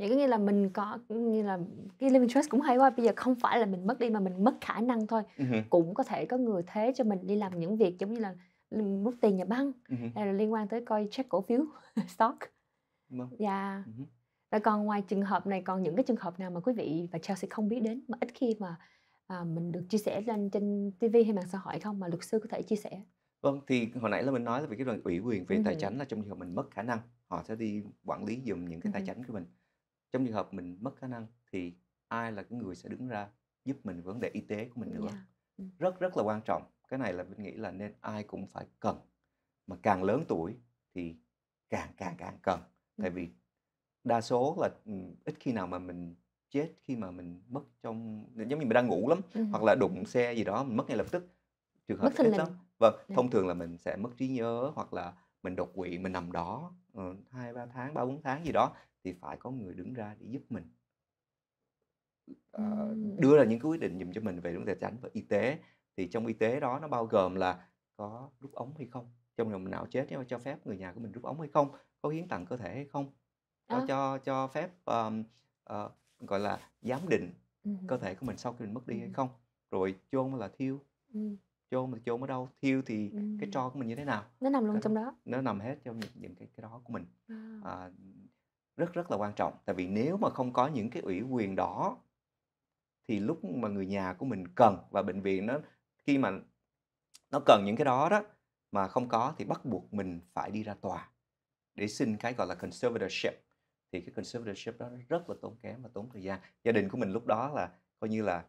vậy có nghĩa là mình có như là cái living trust cũng hay quá bây giờ không phải là mình mất đi mà mình mất khả năng thôi uh-huh. cũng có thể có người thế cho mình đi làm những việc giống như là rút tiền nhà băng uh-huh. hay là liên quan tới coi check cổ phiếu stock vâng. dạ ừ và còn ngoài trường hợp này còn những cái trường hợp nào mà quý vị và Chelsea không biết đến mà ít khi mà à, mình được chia sẻ lên trên TV hay mạng xã hội không mà luật sư có thể chia sẻ vâng thì hồi nãy là mình nói là về cái đoàn ủy quyền về uh-huh. tài chính là trong trường hợp mình mất khả năng họ sẽ đi quản lý dùm những cái uh-huh. tài chính của mình trong trường hợp mình mất khả năng thì ai là cái người sẽ đứng ra giúp mình vấn đề y tế của mình dạ, nữa yeah. Ừ. rất rất là quan trọng cái này là mình nghĩ là nên ai cũng phải cần mà càng lớn tuổi thì càng càng càng cần ừ. tại vì đa số là ừ, ít khi nào mà mình chết khi mà mình mất trong giống như mình đang ngủ lắm ừ. hoặc là đụng xe gì đó mình mất ngay lập tức trường hợp ít lắm vâng dạ. thông thường là mình sẽ mất trí nhớ hoặc là mình đột quỵ mình nằm đó hai ba tháng ba bốn tháng gì đó thì phải có người đứng ra để giúp mình à, đưa ra những cái quyết định dùm cho mình về vấn đề tránh và y tế thì trong y tế đó nó bao gồm là có rút ống hay không trong lòng não chết nếu cho phép người nhà của mình rút ống hay không có hiến tặng cơ thể hay không có ờ, à. Ờ. cho cho phép um, uh, gọi là giám định ừ. cơ thể của mình sau khi mình mất đi ừ. hay không rồi chôn là thiêu ừ. chôn là chôn ở đâu thiêu thì ừ. cái tro của mình như thế nào nó nằm luôn cái, trong đó nó nằm hết trong những, những cái cái đó của mình à. À, rất rất là quan trọng tại vì nếu mà không có những cái ủy quyền đó thì lúc mà người nhà của mình cần và bệnh viện nó khi mà nó cần những cái đó đó mà không có thì bắt buộc mình phải đi ra tòa để xin cái gọi là conservatorship thì cái conservatorship đó rất là tốn kém và tốn thời gian gia đình của mình lúc đó là coi như là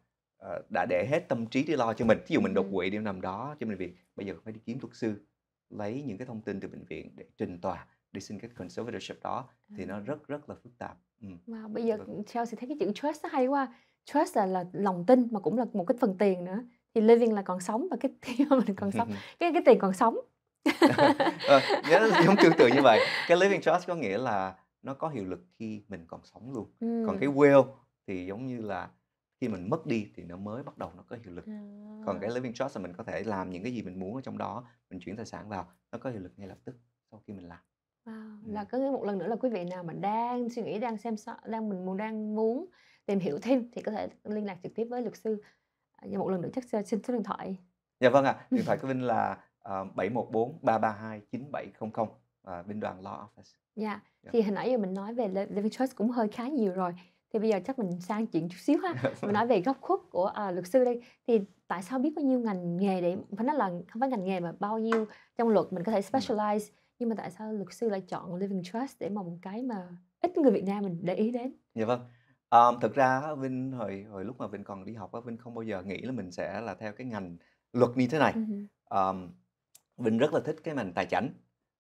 uh, đã để hết tâm trí để lo cho mình ví dụ mình đột quỵ đi nằm đó cho bệnh viện bây giờ phải đi kiếm luật sư lấy những cái thông tin từ bệnh viện để trình tòa đi xin cái conservatorship đó à. thì nó rất rất là phức tạp ừ. wow, bây giờ Theo vâng. sẽ thấy cái chữ trust nó hay quá trust là, là lòng tin mà cũng là một cái phần tiền nữa thì living là còn sống và cái tiền mình còn sống cái cái tiền còn sống à, giống tương tự như vậy cái living trust có nghĩa là nó có hiệu lực khi mình còn sống luôn ừ. còn cái will thì giống như là khi mình mất đi thì nó mới bắt đầu nó có hiệu lực à. còn cái living trust là mình có thể làm những cái gì mình muốn ở trong đó mình chuyển tài sản vào nó có hiệu lực ngay lập tức sau khi mình làm Wow. Ừ. là một lần nữa là quý vị nào mà đang suy nghĩ đang xem xét đang mình muốn đang muốn tìm hiểu thêm thì có thể liên lạc trực tiếp với luật sư à, và một lần nữa chắc xin số điện thoại dạ vâng ạ à. điện thoại của Vinh là ờ, bảy một bốn ba ba hai chín bảy không không, bên à, đoàn Law Office dạ yeah. Dạ. yeah. thì hồi nãy giờ mình nói về Living Trust cũng hơi khá nhiều rồi thì bây giờ chắc mình sang chuyện chút xíu ha dạ mình vâng. nói về góc khuất của à, luật sư đây thì tại sao biết bao nhiêu ngành nghề để phải nói là không phải ngành nghề mà bao nhiêu trong luật mình có thể specialize nhưng mà tại sao luật sư lại chọn living trust để mà một cái mà ít người Việt Nam mình để ý đến dạ vâng um, thực ra Vinh hồi hồi lúc mà Vinh còn đi học á, Vinh không bao giờ nghĩ là mình sẽ là theo cái ngành luật như thế này uh um, Vinh rất là thích cái ngành tài chính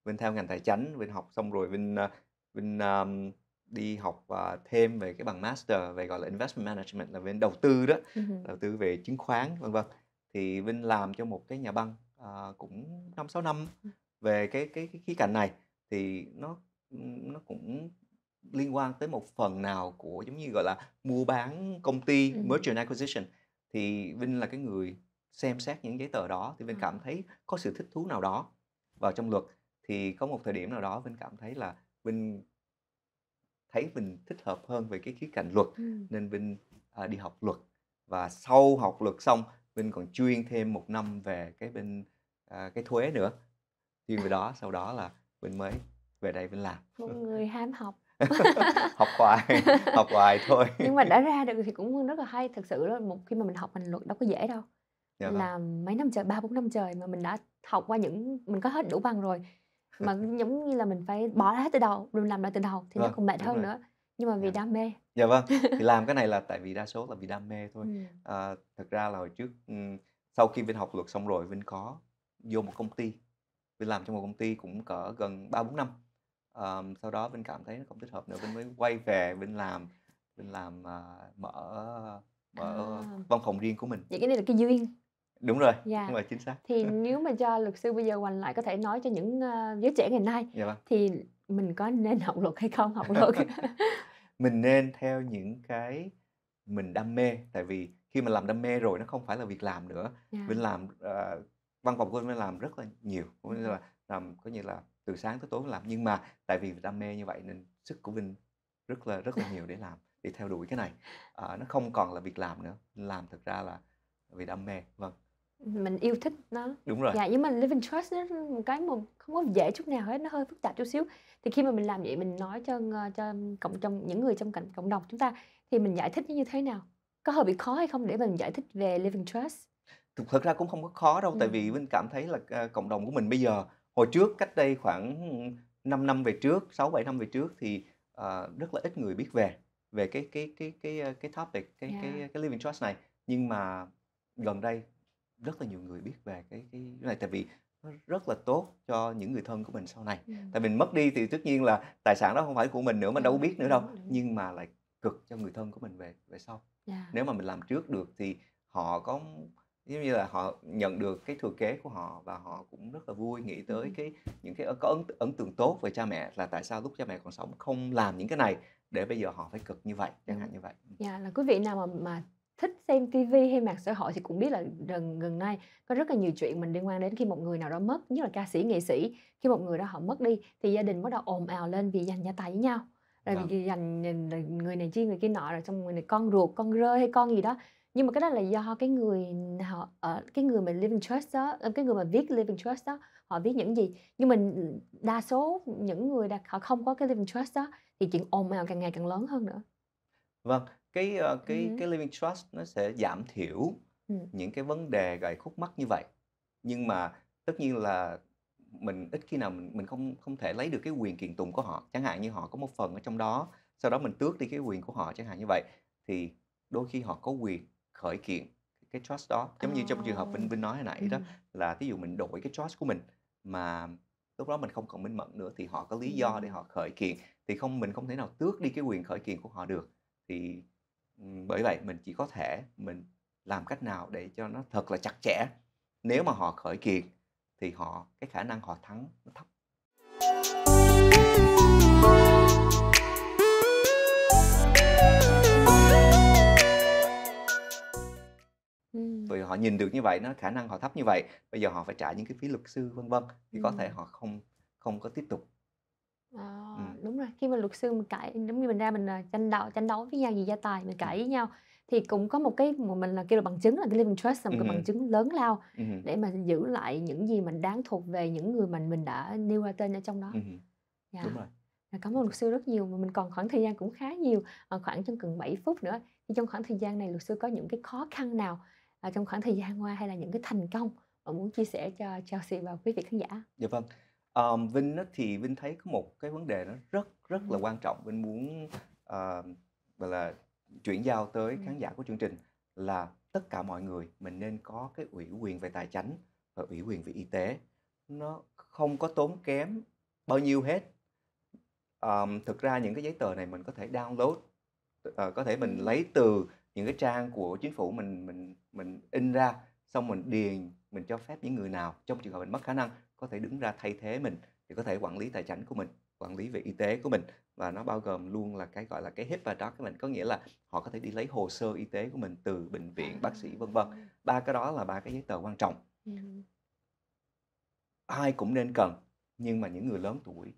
Vinh theo ngành tài chính Vinh học xong rồi Vinh ờ, Vinh um, đi học uh, thêm về cái bằng master về gọi là investment management là về đầu tư đó uh-huh. đầu tư về chứng khoán vân vân thì Vinh làm cho một cái nhà băng uh, cũng năm sáu năm về cái cái cái khía cạnh này thì nó nó cũng liên quan tới một phần nào của giống như gọi là mua bán công ty ừ. merger acquisition thì Vinh là cái người xem xét những giấy tờ đó thì Vinh ờ. cảm thấy có sự thích thú nào đó vào trong luật thì có một thời điểm nào đó Vinh cảm thấy là Vinh thấy mình thích hợp hơn về cái khía cạnh luật ừ. nên Vinh à, đi học luật và sau học luật xong Vinh còn chuyên thêm một năm về cái bên à, cái thuế nữa duyên về đó sau đó là mình mới về đây mình làm một người ham học học hoài học hoài thôi nhưng mà đã ra được thì cũng rất là hay thực sự là một khi mà mình học ngành luật đâu có dễ đâu dạ là vâng. mấy năm trời ba bốn năm trời mà mình đã học qua những mình có hết đủ bằng rồi mà giống như là mình phải bỏ hết từ đầu mình làm lại từ đầu thì vâng, nó còn mệt hơn rồi. nữa nhưng mà vì dạ. đam mê dạ vâng thì làm cái này là tại vì đa số là vì đam mê thôi ừ. à, thực ra là hồi trước sau khi vinh học luật xong rồi vinh có vô một công ty Vinh làm trong một công ty cũng cỡ gần 3 4 năm. Um, sau đó Vinh cảm thấy nó không thích hợp nữa Vinh mới quay về Vinh làm Vinh làm uh, mở mở à. văn phòng riêng của mình. Vậy cái này là cái duyên. Đúng rồi, yeah. Dạ. đúng rồi chính xác. Thì nếu mà cho luật sư bây giờ Hoành lại có thể nói cho những uh, giới trẻ ngày nay dạ vâng. thì mình có nên học luật hay không học luật? mình nên theo những cái mình đam mê tại vì khi mà làm đam mê rồi nó không phải là việc làm nữa. Yeah. Dạ. Vinh làm uh, văn phòng của anh làm rất là nhiều cũng như là làm có như là từ sáng tới tối làm nhưng mà tại vì đam mê như vậy nên sức của Vinh rất là rất là nhiều để làm để theo đuổi cái này à, nó không còn là việc làm nữa làm thực ra là vì đam mê vâng mình yêu thích nó đúng rồi dạ nhưng mà living trust nó một cái mà không có dễ chút nào hết nó hơi phức tạp chút xíu thì khi mà mình làm vậy mình nói cho ờ, cho cộng trong những người trong cảnh cộng đồng chúng ta thì mình giải thích như thế nào có hơi bị khó hay không để mình giải thích về living trust thực ra cũng không có khó đâu ừ. tại vì mình cảm thấy là à, cộng đồng của mình bây giờ hồi trước cách đây khoảng 5 năm về trước 6 7 năm về trước thì uh, rất là ít người biết về về cái cái cái cái ờ, cái topic cái yeah. cái cái living trust này nhưng mà gần đây rất là nhiều người biết về cái cái này tại vì nó rất là tốt cho những người thân của mình sau này ừ. tại mình mất đi thì tất nhiên là tài sản đó không phải của mình nữa mình đâu biết nữa đâu nhưng mà lại cực cho người thân của mình về về sau yeah. nếu mà mình làm trước được thì họ có giống như là họ nhận được cái thừa kế của họ và họ cũng rất là vui nghĩ tới cái những cái có ấn ấn tượng tốt về cha mẹ là tại sao lúc cha mẹ còn sống không làm những cái này để bây giờ họ phải cực như vậy chẳng hạn như vậy dạ là quý vị nào mà mà thích xem tivi hay mạng xã hội thì cũng biết là gần gần nay có rất là nhiều chuyện mình liên quan đến khi một người nào đó mất nhất là ca sĩ nghệ sĩ khi một người đó họ mất đi thì gia đình bắt đầu ồn ào lên vì giành gia tài với nhau rồi vâng. vì dành người này chi người kia nọ rồi xong người này con ruột con rơi hay con gì đó nhưng mà cái đó là do cái người họ ở ờ, cái người mà living trust đó ờ, cái người mà viết living trust đó họ viết những gì nhưng mình đa số những người đã, họ không có cái living trust đó thì chuyện ồn ào càng ngày càng lớn hơn nữa vâng cái ờ, cái ừ. cái living trust nó sẽ giảm thiểu ừ. những cái vấn đề gài khúc mắc như vậy nhưng mà tất nhiên là mình ít khi nào mình mình không không thể lấy được cái quyền kiện tụng của họ chẳng hạn như họ có một phần ở trong đó sau đó mình tước đi cái quyền của họ chẳng hạn như vậy thì đôi khi họ có quyền khởi kiện cái trust đó ờ. giống như trong trường hợp Vinh Vinh nói hồi nãy đó là ví dụ mình đổi cái trust của mình mà lúc đó mình không còn minh mẫn nữa thì họ có lý do để họ khởi kiện thì không mình không thể nào tước đi cái quyền khởi kiện của họ được thì bởi vậy mình chỉ có thể mình làm cách nào để cho nó thật là chặt chẽ nếu mà họ khởi kiện thì họ cái khả năng họ thắng nó thấp họ nhìn được như vậy nó khả năng họ thấp như vậy bây giờ họ phải trả những cái phí luật sư vân vân thì ừ. có thể họ không không có tiếp tục à, ừ. đúng rồi khi mà luật sư mình cãi giống như mình ra mình à, tranh đấu tranh đấu với nhau vì gia tài mình cãi với nhau thì cũng có một cái mà mình là kêu là bằng chứng là cái living trust là một cái ừ. bằng chứng lớn lao ừ. để mà giữ lại những gì mình đáng thuộc về những người mình mình đã nêu ra tên ở trong đó. Ừ. Yeah. Dạ. Đúng rồi. Cảm ơn luật sư rất nhiều mà mình còn khoảng thời gian cũng khá nhiều, ờ, khoảng trong gần 7 phút nữa. Thì trong khoảng thời gian này luật sư có những cái khó khăn nào à, trong khoảng thời gian qua hay là những cái thành công mà muốn chia sẻ cho Chelsea và quý vị khán giả dạ vâng um, Vinh thì Vinh thấy có một cái vấn đề nó rất rất là ừ. quan trọng Vinh muốn uh, gọi là chuyển giao tới ừ. khán giả của chương trình là tất cả mọi người mình nên có cái ủy quyền về tài chính và ủy quyền về y tế nó không có tốn kém bao nhiêu hết um, thực ra những cái giấy tờ này mình có thể download uh, có thể mình ừ. lấy từ những cái trang của chính phủ mình mình mình in ra xong mình điền mình cho phép những người nào trong trường hợp mình mất khả năng có thể đứng ra thay thế mình thì có thể quản lý tài chính của mình quản lý về y tế của mình và nó bao gồm luôn là cái gọi là cái HIP và đó cái mình có nghĩa là họ có thể đi lấy hồ sơ y tế của mình từ bệnh à. viện bác sĩ vân vân ba cái đó là ba cái giấy tờ quan trọng ai cũng nên cần nhưng mà những người lớn tuổi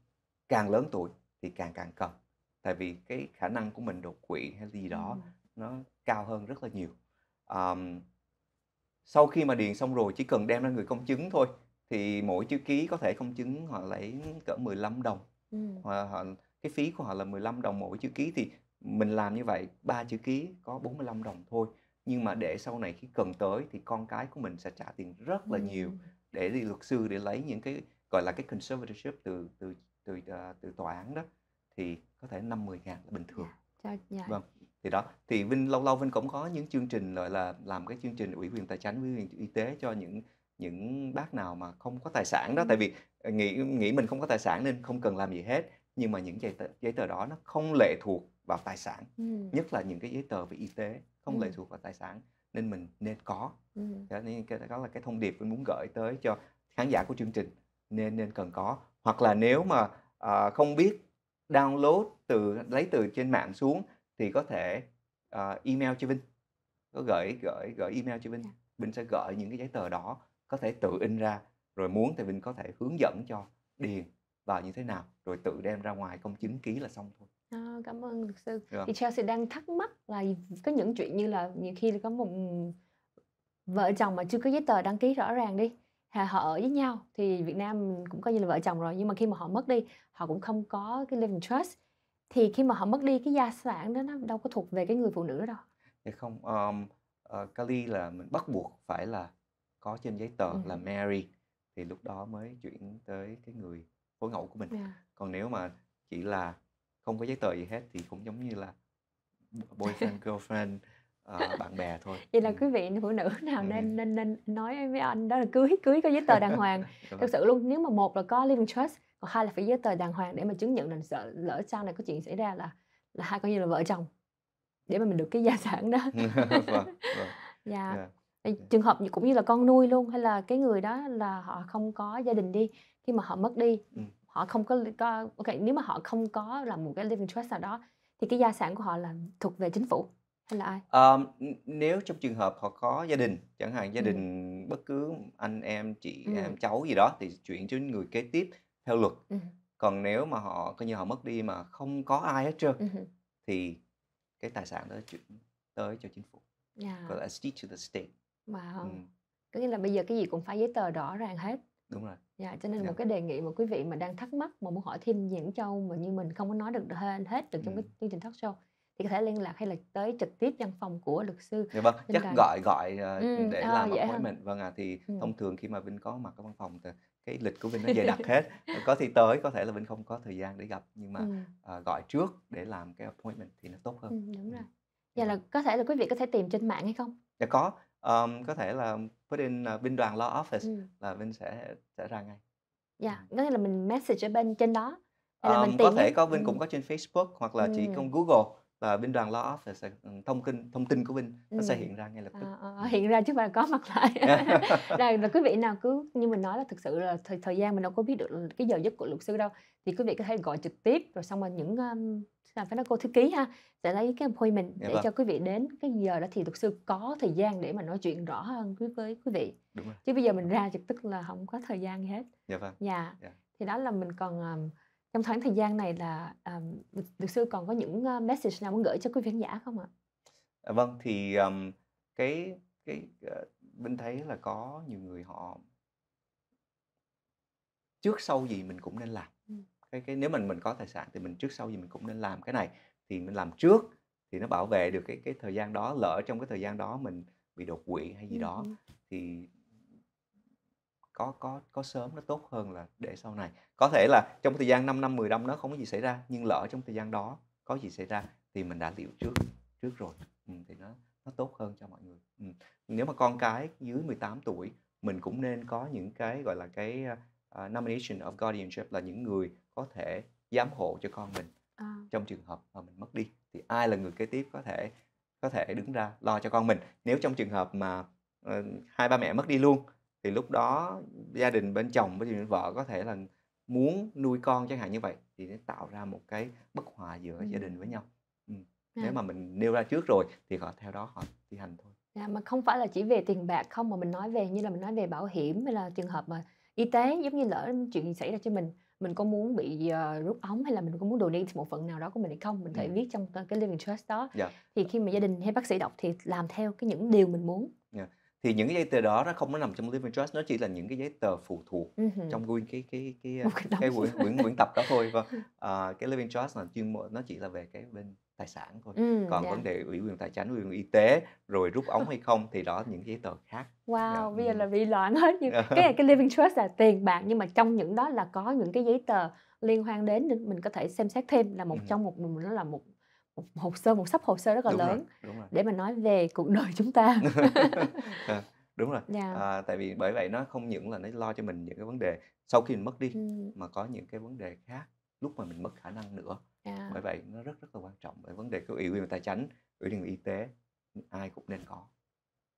càng lớn tuổi thì càng càng cần tại vì cái khả năng của mình đột quỵ hay gì đó nó cao hơn rất là nhiều um, sau khi mà điền xong rồi chỉ cần đem ra người công chứng thôi thì mỗi chữ ký có thể công chứng họ lấy cỡ 15 đồng ừ. họ, họ, cái phí của họ là 15 đồng mỗi chữ ký thì mình làm như vậy ba chữ ký có 45 đồng thôi nhưng mà để sau này khi cần tới thì con cái của mình sẽ trả tiền rất là ừ. nhiều để đi luật sư để lấy những cái gọi là cái conservatorship từ từ từ ờ, từ tòa án đó thì có thể 50 ngàn là bình thường. Dạ, dạ. Vâng thì đó thì Vinh lâu lâu Vinh cũng có những chương trình gọi là làm cái chương trình ủy quyền tài chính ủy quyền y tế cho những những bác nào mà không có tài sản đó ừ. tại vì ờ, nghĩ nghĩ mình không có tài sản nên không cần làm gì hết nhưng mà những giấy tờ, giấy tờ đó nó không lệ thuộc vào tài sản ừ. nhất là những cái giấy tờ về y tế không ừ. lệ thuộc vào tài sản nên mình nên có ừ. nên cái đó là cái thông điệp mình muốn gửi tới cho khán giả của chương trình nên nên cần có hoặc là nếu mà à, không biết download từ lấy từ trên mạng xuống thì có thể uh, email cho Vinh có gửi gửi gửi email cho Vinh yeah. Dạ. Vinh sẽ gửi những cái giấy tờ đó có thể tự in ra rồi muốn thì Vinh có thể hướng dẫn cho điền vào như thế nào rồi tự đem ra ngoài công chứng ký là xong thôi à, cảm ơn luật sư yeah. thì Chelsea đang thắc mắc là có những chuyện như là nhiều khi có một vợ chồng mà chưa có giấy tờ đăng ký rõ ràng đi họ ở với nhau thì Việt Nam cũng coi như là vợ chồng rồi nhưng mà khi mà họ mất đi họ cũng không có cái living trust thì khi mà họ mất đi cái gia sản đó nó đâu có thuộc về cái người phụ nữ đó đâu dạ không um, uh, ờ, Cali là mình bắt buộc phải là có trên giấy tờ ừ. là Mary thì lúc đó mới chuyển tới cái người phối ngẫu của mình yeah. Dạ. còn nếu mà chỉ là không có giấy tờ gì hết thì cũng giống như là boyfriend girlfriend uh, bạn bè thôi vậy là ừ. quý vị phụ nữ nào ừ. nên nên nên nói với anh đó là cưới cưới có giấy tờ đàng hoàng thực sự luôn nếu mà một là có living trust và ờ, hai là phải giấy tờ đàng hoàng để mà chứng nhận là sợ lỡ sau này có chuyện xảy ra là là hai coi như là vợ chồng để mà mình được cái gia sản đó vâng, vâng. dạ yeah. Dạ. Dạ. trường hợp cũng như là con nuôi luôn hay là cái người đó là họ không có gia đình đi khi mà họ mất đi ừ. họ không có, có ok nếu mà họ không có làm một cái living trust nào đó thì cái gia sản của họ là thuộc về chính phủ hay là ai um, nếu trong trường hợp họ có gia đình chẳng hạn gia ừ. đình ừ. bất cứ anh em chị ừ. em cháu gì đó thì chuyển cho người kế tiếp theo luật uh còn nếu mà họ coi như họ mất đi mà không có ai hết trơn uh thì cái tài sản đó chuyển tới cho chính phủ yeah. Dạ. gọi là deed to the state wow ừ. có nghĩa là bây giờ cái gì cũng phải giấy tờ rõ ràng hết đúng rồi dạ yeah, cho nên yeah. Dạ. một cái đề nghị mà quý vị mà đang thắc mắc mà muốn hỏi thêm những châu mà như mình không có nói được hơn hết được trong ừ. cái chương trình talk show thì có thể liên lạc hay là tới trực tiếp văn phòng của luật sư dạ vâng chắc đài. gọi gọi uh, ừ, để à, làm appointment hơn. vâng à thì ừ. thông thường khi mà vinh có mặt ở văn phòng thì cái lịch của mình nó dày đặc hết ờ, có thì tới có thể là mình không có thời gian để gặp nhưng mà ừ. uh, gọi trước để làm cái appointment thì nó tốt hơn ừ, đúng ừ. rồi dạ Vậy là vâng. có thể là quý vị có thể tìm trên mạng hay không? Dạ có, um, có thể là put in uh, đoàn law office ừ. là bên sẽ sẽ ra ngay. Dạ, yeah. Ừ. có nghĩa là mình message ở bên trên đó. Hay là um, mình tìm có thể có bên cũng có trên Facebook hoặc là ừ. chỉ công Google và Vinh Đoàn Law Office sẽ ừ, thông tin thông tin của Vinh nó ừ. sẽ hiện ra ngay lập tức. À, hiện ra chứ mà có mặt lại. rồi và quý vị nào cứ như mình nói là thực sự là thời, thời gian mình đâu có biết được cái giờ giấc của luật sư đâu thì quý vị có thể gọi trực tiếp rồi xong rồi những um, là phải nói cô thư ký ha sẽ lấy cái appointment dạ để vâng. cho quý vị đến cái giờ đó thì luật sư có thời gian để mà nói chuyện rõ hơn với, với quý vị Đúng rồi. chứ bây giờ mình ra trực tức là không có thời gian gì hết dạ vâng dạ, dạ. thì đó là mình còn um, trong khoảng thời gian này là um, được, sư còn có những message nào muốn gửi cho quý khán giả không ạ? À, vâng thì um, cái cái uh, mình thấy là có nhiều người họ trước sau gì mình cũng nên làm ừ. cái cái nếu mình mình có tài sản thì mình trước sau gì mình cũng nên làm cái này thì mình làm trước thì nó bảo vệ được cái cái thời gian đó lỡ trong cái thời gian đó mình bị đột quỵ hay gì ừ. đó thì có có có sớm nó tốt hơn là để sau này có thể là trong thời gian 5 năm 10 năm nó không có gì xảy ra nhưng lỡ trong thời gian đó có gì xảy ra thì mình đã liệu trước trước rồi ừ, thì nó nó tốt hơn cho mọi người ừ. nếu mà con cái dưới 18 tuổi mình cũng nên có những cái gọi là cái uh, nomination of guardianship là những người có thể giám hộ cho con mình à. trong trường hợp mà mình mất đi thì ai là người kế tiếp có thể có thể đứng ra lo cho con mình nếu trong trường hợp mà uh, hai ba mẹ mất đi luôn thì lúc đó gia đình bên chồng với vợ có thể là muốn nuôi con chẳng hạn như vậy thì nó tạo ra một cái bất hòa giữa ừ. gia đình với nhau ừ. nếu à. mà mình nêu ra trước rồi thì họ theo đó họ thi hành thôi dạ, mà không phải là chỉ về tiền bạc không mà mình nói về như là mình nói về bảo hiểm hay là trường hợp mà y tế giống như lỡ chuyện xảy ra cho mình mình có muốn bị uh, rút ống hay là mình có muốn đồ đi một phần nào đó của mình hay không mình có thể viết trong ờ, cái living trust đó yeah. Dạ. thì khi mà gia đình hay bác sĩ đọc thì làm theo cái những điều mình muốn thì những cái giấy tờ đó nó không có nằm trong living trust nó chỉ là những cái giấy tờ phụ thuộc uh-huh. trong nguyên cái cái cái à, cái, cái quyển, quyển quyển tập đó thôi và vâng, uh, cái living trust là chuyên môn nó chỉ là về cái bên tài sản thôi ừ, còn yeah. Dạ. vấn đề ủy quyền tài chính ủy quyền y tế rồi rút ống hay không thì đó những giấy tờ khác dạ, wow yeah. bây giờ là bị loạn hết nhưng cái cái living trust là tiền bạc nhưng mà trong những đó là có những cái giấy tờ liên quan đến mình có thể xem xét thêm là một ừ. trong một mình nó là một một hồ sơ một sắp hồ sơ rất là đúng lớn rồi, đúng rồi. để mà nói về cuộc đời chúng ta à, đúng rồi yeah. Dạ. à, tại vì bởi vậy nó không những là nó lo cho mình những cái vấn đề sau khi mình mất đi ừ. mà có những cái vấn đề khác lúc mà mình mất khả năng nữa yeah. Dạ. bởi vậy nó rất rất là quan trọng về vấn đề cái ủy quyền tài chính ủy quyền y tế ai cũng nên có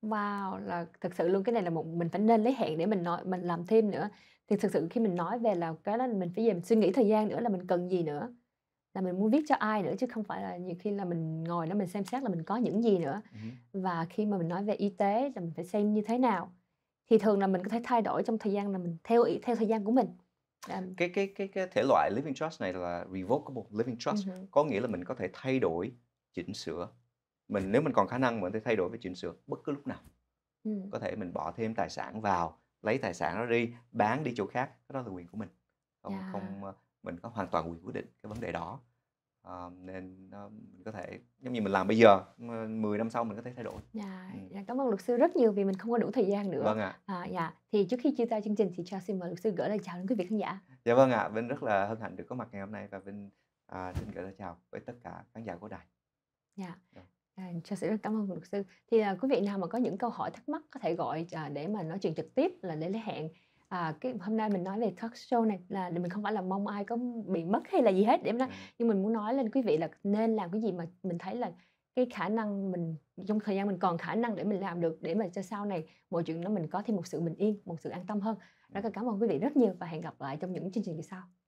wow là thực sự luôn cái này là một mình phải nên lấy hẹn để mình nói mình làm thêm nữa thì thực sự khi mình nói về là cái đó mình phải về mình suy nghĩ thời gian nữa là mình cần gì nữa là mình muốn viết cho ai nữa chứ không phải là nhiều khi là mình ngồi đó mình xem xét là mình có những gì nữa ừ. và khi mà mình nói về y tế là mình phải xem như thế nào thì thường là mình có thể thay đổi trong thời gian là mình theo theo thời gian của mình um, cái cái cái cái thể loại living trust này là revocable living trust uh-huh. có nghĩa là mình có thể thay đổi chỉnh sửa mình nếu mình còn khả năng mình có thể thay đổi và chỉnh sửa bất cứ lúc nào uh-huh. có thể mình bỏ thêm tài sản vào lấy tài sản đó đi bán đi chỗ khác đó là quyền của mình không yeah. Dạ. không mình có hoàn toàn quyền quyết định cái vấn đề đó uh, nên uh, mình có thể giống như mình làm bây giờ 10 ờ, năm sau mình có thể thay đổi dạ, ừ. Dạ, cảm ơn luật sư rất nhiều vì mình không có đủ thời gian nữa vâng ạ à, dạ thì trước khi chia tay chương trình thì cho xin mời luật sư gửi lời chào đến quý vị khán giả dạ vâng ạ vinh rất là hân hạnh được có mặt ngày hôm nay và vinh à, xin gửi lời chào với tất cả khán giả của đài dạ yeah. Dạ. À, cho sự rất cảm ơn luật sư. Thì à, quý vị nào mà có những câu hỏi thắc mắc có thể gọi à, để mà nói chuyện trực tiếp là để lấy hẹn à, cái hôm nay mình nói về talk show này là mình không phải là mong ai có bị mất hay là gì hết để mình nói, dạ. nhưng mình muốn nói lên quý vị là nên làm cái gì mà mình thấy là cái khả năng mình trong thời gian mình còn khả năng để mình làm được để mà cho sau này mọi chuyện nó mình có thêm một sự bình yên một sự an tâm hơn rất là dạ. cảm ơn quý vị rất nhiều và hẹn gặp lại trong những chương trình kỳ sau